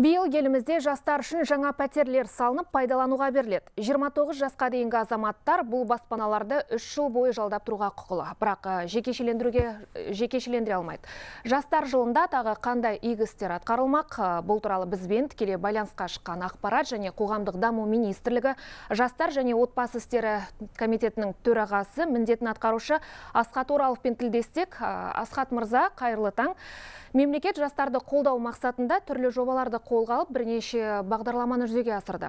Биыл елімізде жастар үшін жаңа пәтерлер салынып пайдалануға беріледі. 29 жасқа дейінгі азаматтар бұл баспаналарды 3 жыл бойы жалдап тұруға құқылы, бірақ э, жекешелендіруге э, жекешелендіре алмайды. Жастар жылында тағы қандай игі істер атқарылмақ? Э, бұл туралы бізбен тікелей байланысқа шыққан ақпарат және қоғамдық даму министрлігі жастар және отбасы істері комитетінің төрағасы міндетін атқарушы Асхат Ораловпен тілдестік. Асхат мырза, қайырлы таң. Мемлекет жастарды қолдау мақсатында түрлі жобаларды қолға алып бірнеше бағдарламаны жүзеге асырды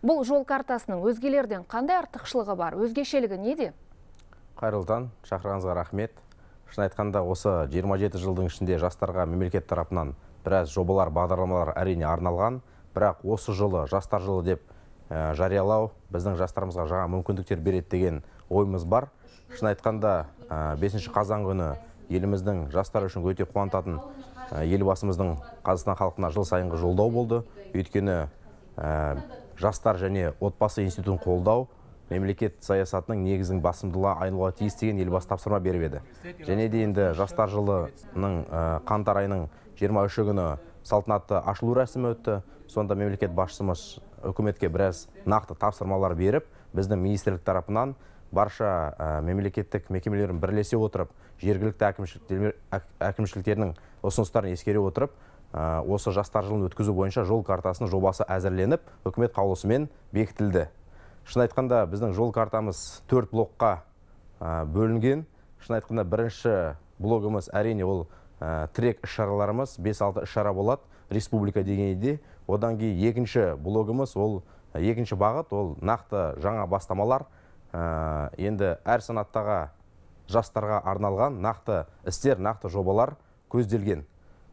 бұл жол картасының өзгелерден қандай артықшылығы бар өзгешелігі неде қайырлы таң шақырғаныңызға рахмет шын айтқанда осы 27 жылдың ішінде жастарға мемлекет тарапынан біраз жобалар бағдарламалар әрине арналған бірақ осы жылы жастар жылы деп ә, жариялау біздің жастарымызға жаңа мүмкіндіктер береді деген ойымыз бар шын айтқанда ә, қазан күні еліміздің жастары үшін өте қуантатын Ә, елбасымыздың қазақстан халқына жыл сайынғы жолдау болды өйткені ә, жастар және отбасы институтын қолдау мемлекет саясатының негізін басымдыла айналуға тиіс деген елбасы тапсырма беріп еді және де енді жастар жылының ә, қаңтар айының 23 күні салтанатты ашылу рәсімі өтті сонда мемлекет басшымыз үкіметке біраз нақты тапсырмалар беріп біздің министрлік тарапынан барша ә, мемлекеттік мекемелерін бірлесе отырып жергілікті әкімшіліктер, әкімшіліктерінің ұсыныстарын ескере отырып осы жастар жылын өткізу бойынша жол картасының жобасы әзірленіп үкімет қаулысымен бекітілді шын айтқанда біздің жол картамыз төрт блокқа ә, бөлінген шын айтқанда бірінші блогымыз әрине ол ә, тірек іс шараларымыз бес алты іс шара болады республика деңгейінде одан кейін екінші блогымыз ол екінші бағыт ол нақты жаңа бастамалар ә, енді әр санаттағы жастарға арналған нақты істер нақты жобалар көзделген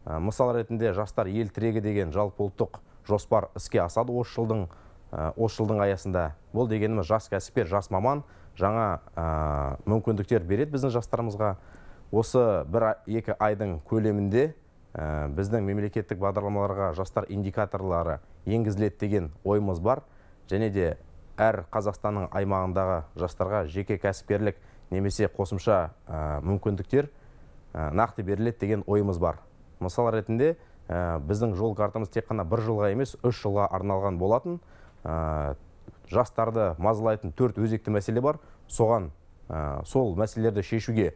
ә, мысал ретінде жастар ел тірегі деген жалпыұлттық жоспар іске асады осы жылдың э, осы жылдың аясында бұл дегеніміз жас кәсіпкер жас маман жаңа мүмкіндіктер береді біздің жастарымызға осы бір екі айдың көлемінде ә, біздің мемлекеттік бағдарламаларға жастар индикаторлары енгізіледі деген ойымыз бар және де әр қазақстанның аймағындағы жастарға жеке кәсіпкерлік немесе қосымша мүмкіндіктер нақты беріледі деген ойымыз бар мысал ретінде біздің жол картамыз тек қана бір жылға емес үш жылға арналған болатын жастарды мазалайтын төрт өзекті мәселе бар соған сол мәселелерді шешуге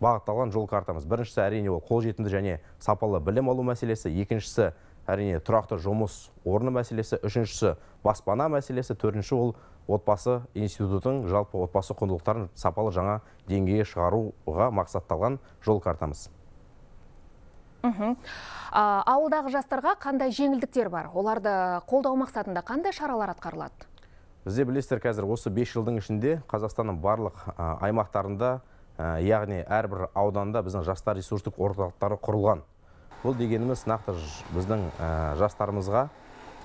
бағытталған жол картамыз біріншісі әрине ол қолжетімді және сапалы білім алу мәселесі екіншісі әрине тұрақты жұмыс орны мәселесі үшіншісі баспана мәселесі төртінші ол отбасы институтың жалпы отбасы құндылықтарын сапалы жаңа деңгейге шығаруға мақсатталған жол картамыз ауылдағы жастарға қандай жеңілдіктер бар оларды қолдау мақсатында қандай шаралар атқарылады бізде білесіздер қазір осы 5 жылдың ішінде қазақстанның барлық аймақтарында яғни әрбір ауданда біздің жастар ресурстық орталықтары құрылған бұл дегеніміз нақты біздің ә, жастарымызға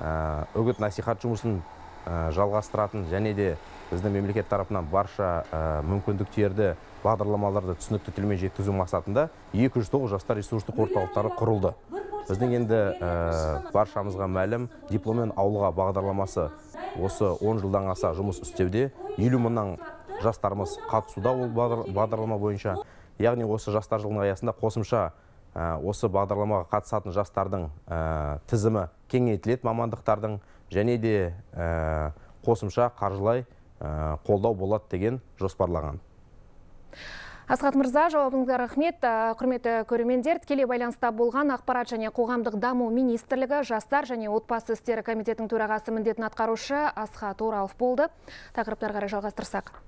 ә, үгіт насихат жұмысын ә, жалғастыратын және де біздің мемлекет тарапынан барша мүмкіндіктерді бағдарламаларды түсінікті тілмен жеткізу мақсатында 209 жастар ресурстық орталықтары құрылды біздің енді баршамызға мәлім дипломмен ауылға бағдарламасы осы 10 жылдан аса жұмыс істеуде елу мыңнан жастарымыз қатысуда ол бағдарлама бойынша яғни осы жастар жылының аясында қосымша Ә, осы бағдарламаға қатысатын жастардың ә, тізімі кеңейтіледі мамандықтардың және де ә, қосымша қаржылай қолдау болады деген жоспарлаған асхат мырза жауабыңызға рахмет құрметті көрермендер тікелей байланыста болған ақпарат және қоғамдық даму министрлігі жастар және отбасы істері комитетінің төрағасы міндетін атқарушы асхат оралов болды тақырыптарға қарай жалғастырсақ